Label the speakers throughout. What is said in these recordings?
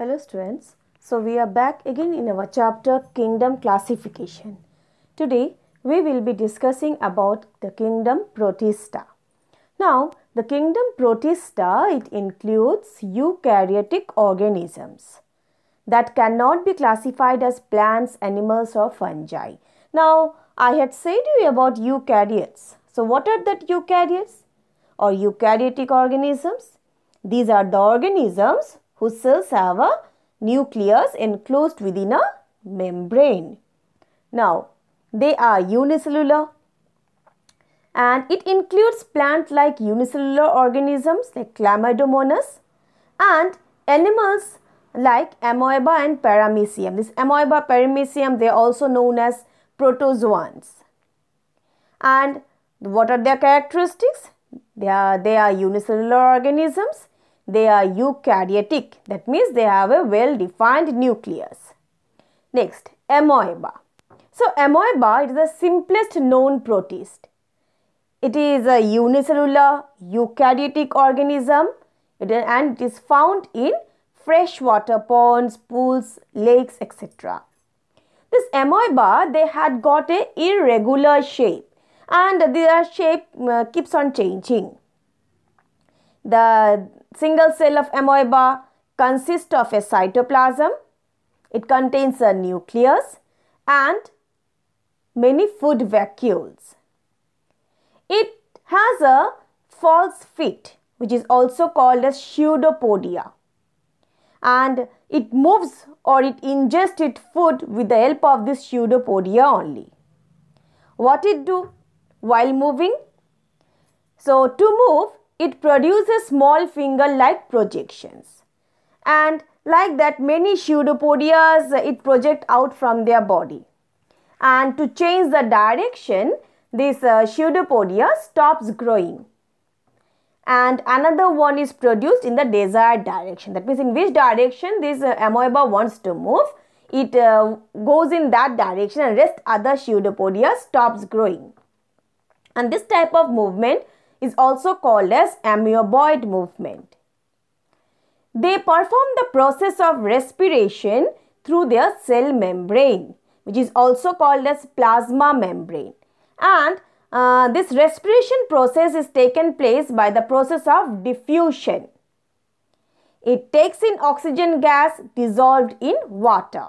Speaker 1: Hello students, so we are back again in our chapter Kingdom Classification. Today we will be discussing about the Kingdom Protista. Now the Kingdom Protista it includes eukaryotic organisms that cannot be classified as plants, animals or fungi. Now I had said to you about eukaryotes. So what are that eukaryotes or eukaryotic organisms? These are the organisms whose cells have a nucleus enclosed within a membrane. Now, they are unicellular and it includes plant like unicellular organisms like Chlamydomonas and animals like amoeba and paramecium. This amoeba paramecium they are also known as protozoans. And what are their characteristics? They are, they are unicellular organisms they are eukaryotic, that means they have a well-defined nucleus. Next, amoeba. So amoeba is the simplest known protist. It is a unicellular eukaryotic organism and it is found in freshwater ponds, pools, lakes, etc. This amoeba, they had got a irregular shape and their shape uh, keeps on changing. The single cell of amoeba consists of a cytoplasm, it contains a nucleus and many food vacuoles. It has a false feet which is also called as pseudopodia and it moves or it ingests its food with the help of this pseudopodia only. What it do while moving? So to move it produces small finger-like projections. And like that, many pseudopodias it project out from their body. And to change the direction, this uh, pseudopodia stops growing. And another one is produced in the desired direction. That means in which direction this uh, amoeba wants to move, it uh, goes in that direction and rest other pseudopodia stops growing. And this type of movement is also called as amoeboid movement. They perform the process of respiration through their cell membrane, which is also called as plasma membrane. And uh, this respiration process is taken place by the process of diffusion. It takes in oxygen gas dissolved in water.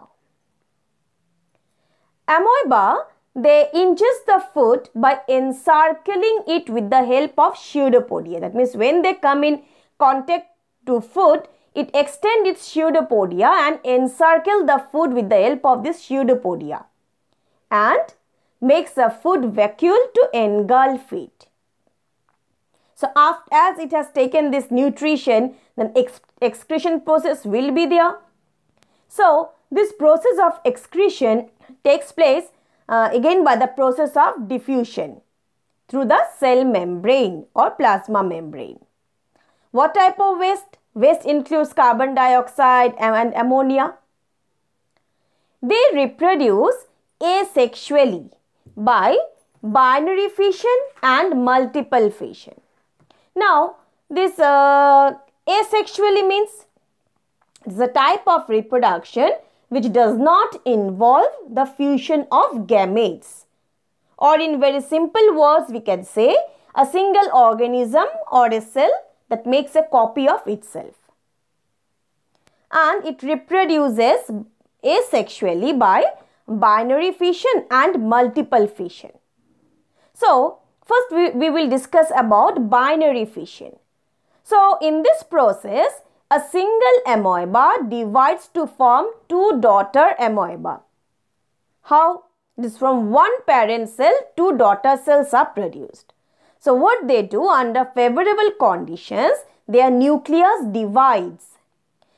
Speaker 1: Amoeba they ingest the food by encircling it with the help of pseudopodia. That means when they come in contact to food, it extends its pseudopodia and encircle the food with the help of this pseudopodia and makes a food vacuole to engulf it. So after, as it has taken this nutrition, then excretion process will be there. So this process of excretion takes place uh, again by the process of diffusion through the cell membrane or plasma membrane. What type of waste? Waste includes carbon dioxide and ammonia. They reproduce asexually by binary fission and multiple fission. Now, this uh, asexually means the type of reproduction which does not involve the fusion of gametes. Or in very simple words, we can say a single organism or a cell that makes a copy of itself. And it reproduces asexually by binary fission and multiple fission. So, first we, we will discuss about binary fission. So, in this process, a single amoeba divides to form two daughter amoeba. How? It is from one parent cell, two daughter cells are produced. So what they do under favorable conditions, their nucleus divides.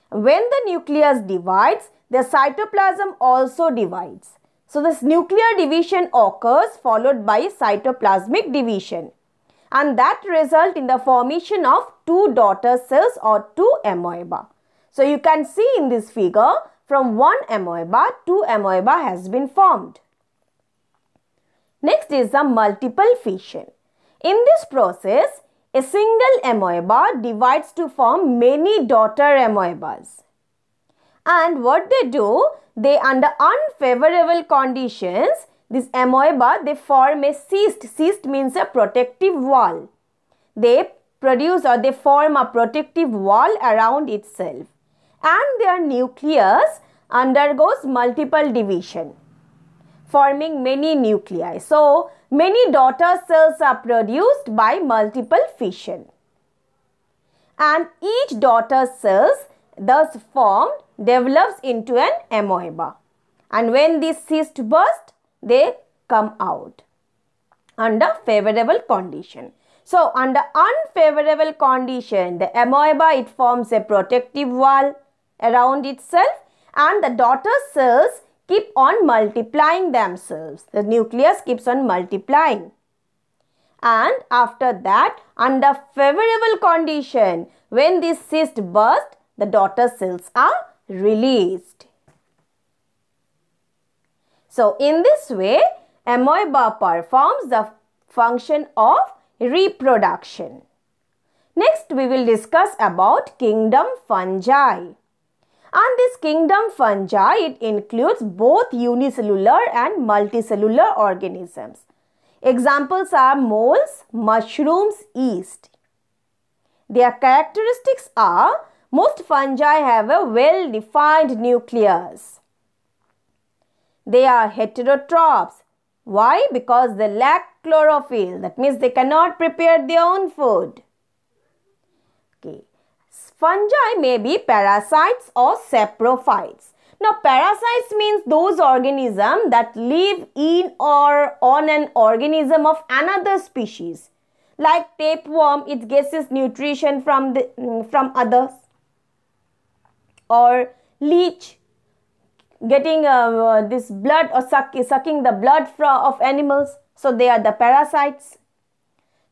Speaker 1: When the nucleus divides, the cytoplasm also divides. So this nuclear division occurs followed by cytoplasmic division and that result in the formation of two daughter cells or two amoeba. So you can see in this figure from one amoeba, two amoeba has been formed. Next is the multiple fission. In this process, a single amoeba divides to form many daughter amoebas. And what they do, they under unfavorable conditions, this amoeba, they form a cyst. Cyst means a protective wall. They produce or they form a protective wall around itself. And their nucleus undergoes multiple division, forming many nuclei. So, many daughter cells are produced by multiple fission. And each daughter cells thus formed develops into an amoeba. And when this cyst bursts, they come out under favorable condition. So under unfavorable condition, the amoeba it forms a protective wall around itself and the daughter cells keep on multiplying themselves. The nucleus keeps on multiplying. And after that, under favorable condition, when this cyst bursts, the daughter cells are released. So in this way, amoeba performs the function of reproduction. Next, we will discuss about kingdom fungi. And this kingdom fungi, it includes both unicellular and multicellular organisms. Examples are moles, mushrooms, yeast. Their characteristics are most fungi have a well-defined nucleus. They are heterotrophs. Why? Because they lack chlorophyll. That means they cannot prepare their own food. Okay. Fungi may be parasites or saprophytes. Now, parasites means those organisms that live in or on an organism of another species. Like tapeworm, it gets its nutrition from, the, mm, from others. Or leech, getting uh, uh, this blood or suck, sucking the blood from, of animals. So they are the parasites.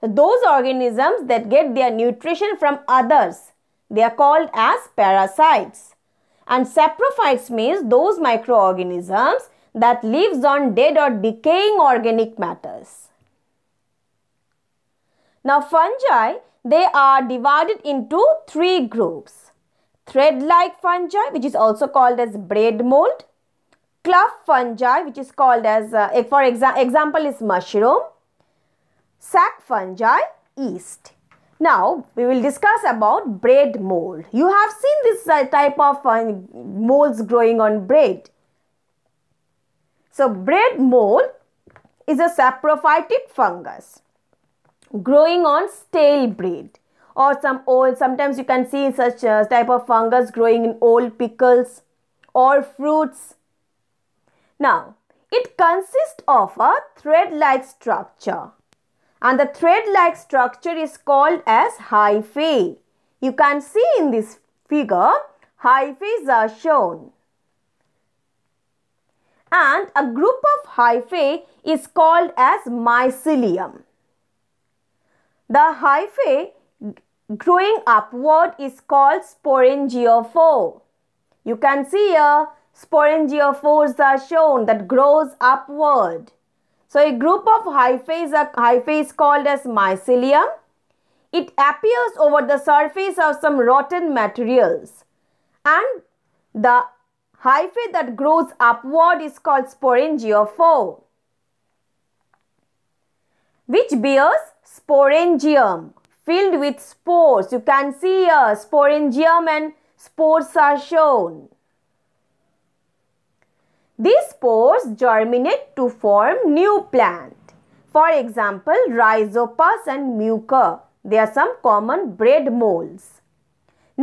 Speaker 1: So those organisms that get their nutrition from others, they are called as parasites. And saprophytes means those microorganisms that lives on dead or decaying organic matters. Now fungi, they are divided into three groups thread-like fungi which is also called as braid mold, cleft fungi which is called as, uh, for exa example is mushroom, sac fungi, yeast. Now, we will discuss about braid mold. You have seen this uh, type of uh, molds growing on braid. So, braid mold is a saprophytic fungus growing on stale braid or some old sometimes you can see such uh, type of fungus growing in old pickles or fruits now it consists of a thread like structure and the thread like structure is called as hyphae you can see in this figure hyphae are shown and a group of hyphae is called as mycelium. The hyphae growing upward is called sporangiophore. You can see here sporangiophores are shown that grows upward. So a group of hyphae are hyphae called as mycelium. It appears over the surface of some rotten materials and the hyphae that grows upward is called sporangiophore which bears sporangium filled with spores. You can see a sporangium and spores are shown. These spores germinate to form new plant. For example, rhizopus and mucor. They are some common bread molds.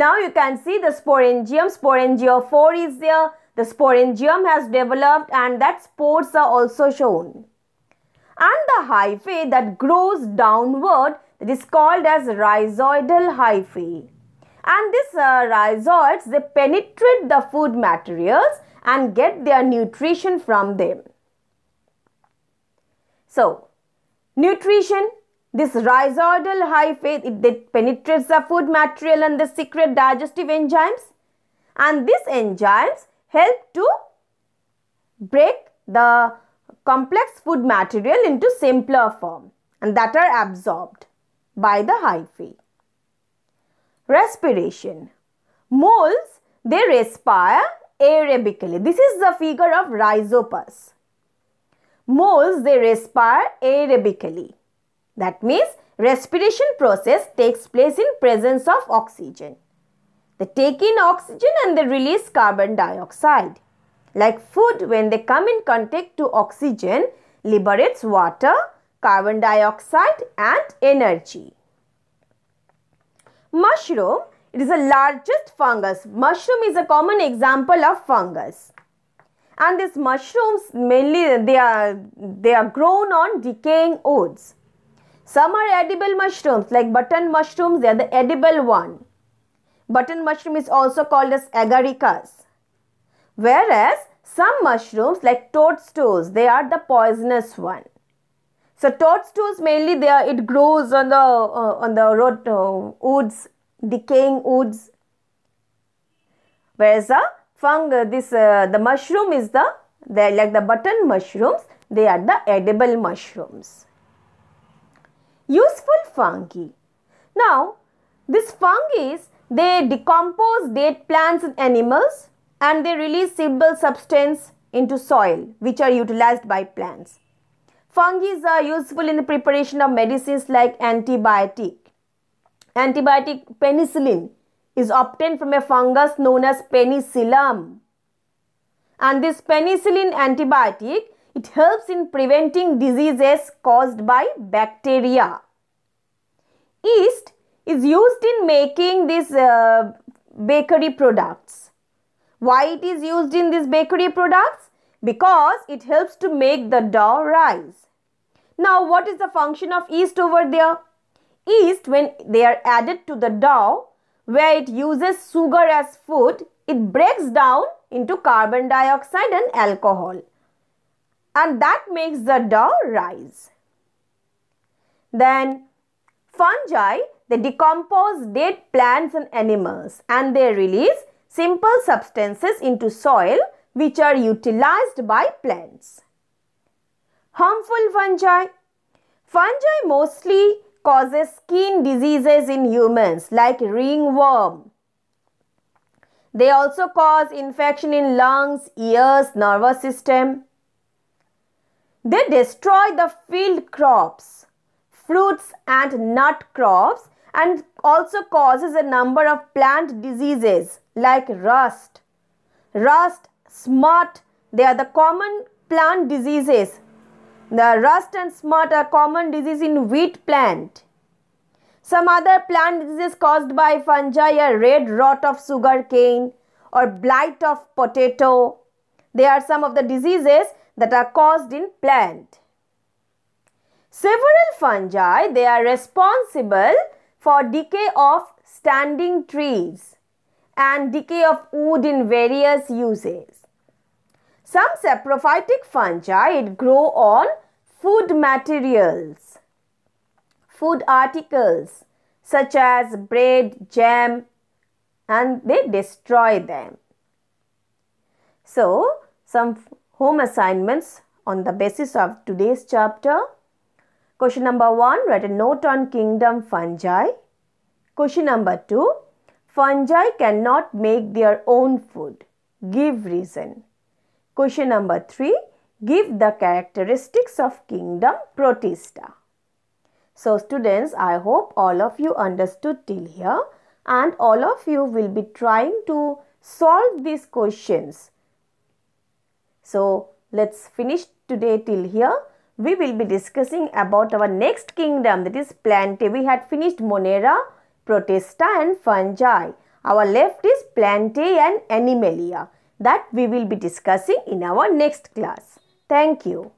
Speaker 1: Now you can see the sporangium. Sporangiophore is there. The sporangium has developed and that spores are also shown. And the hyphae that grows downward that is called as rhizoidal hyphae. And these uh, rhizoids, they penetrate the food materials and get their nutrition from them. So, nutrition, this rhizoidal hyphae, it, it penetrates the food material and they secrete digestive enzymes. And these enzymes help to break the complex food material into simpler form and that are absorbed by the hyphae. Respiration. Moles, they respire aerobically. This is the figure of rhizopus. Moles, they respire aerobically. That means respiration process takes place in presence of oxygen. They take in oxygen and they release carbon dioxide. Like food, when they come in contact to oxygen, liberates water carbon dioxide and energy. Mushroom, it is the largest fungus. Mushroom is a common example of fungus. And these mushrooms mainly they are, they are grown on decaying woods. Some are edible mushrooms like button mushrooms, they are the edible one. Button mushroom is also called as agaricas. Whereas some mushrooms like toadstools, they are the poisonous one. So toadstools mainly there it grows on the uh, on the rot uh, woods, decaying woods. Whereas the fungus, uh, this uh, the mushroom is the they like the button mushrooms. They are the edible mushrooms. Useful fungi. Now these fungi they decompose dead plants and animals and they release simple substance into soil which are utilized by plants. Fungi are useful in the preparation of medicines like antibiotic. Antibiotic penicillin is obtained from a fungus known as penicillium. And this penicillin antibiotic, it helps in preventing diseases caused by bacteria. Yeast is used in making these uh, bakery products. Why it is used in these bakery products? because it helps to make the dough rise. Now, what is the function of yeast over there? Yeast, when they are added to the dough, where it uses sugar as food, it breaks down into carbon dioxide and alcohol. And that makes the dough rise. Then, fungi, they decompose dead plants and animals and they release simple substances into soil which are utilized by plants. Harmful fungi. Fungi mostly causes skin diseases in humans like ringworm. They also cause infection in lungs, ears, nervous system. They destroy the field crops, fruits and nut crops and also causes a number of plant diseases like rust, rust Smart. they are the common plant diseases. The rust and smut are common disease in wheat plant. Some other plant diseases caused by fungi are red rot of sugarcane or blight of potato. They are some of the diseases that are caused in plant. Several fungi, they are responsible for decay of standing trees and decay of wood in various uses. Some saprophytic fungi it grow on food materials, food articles such as bread, jam and they destroy them. So, some home assignments on the basis of today's chapter. Question number 1 write a note on kingdom fungi. Question number 2 fungi cannot make their own food. Give reason. Question number 3. Give the characteristics of kingdom protista. So students, I hope all of you understood till here and all of you will be trying to solve these questions. So let's finish today till here. We will be discussing about our next kingdom that is plantae. We had finished Monera, Protista and Fungi. Our left is Plantae and Animalia that we will be discussing in our next class. Thank you.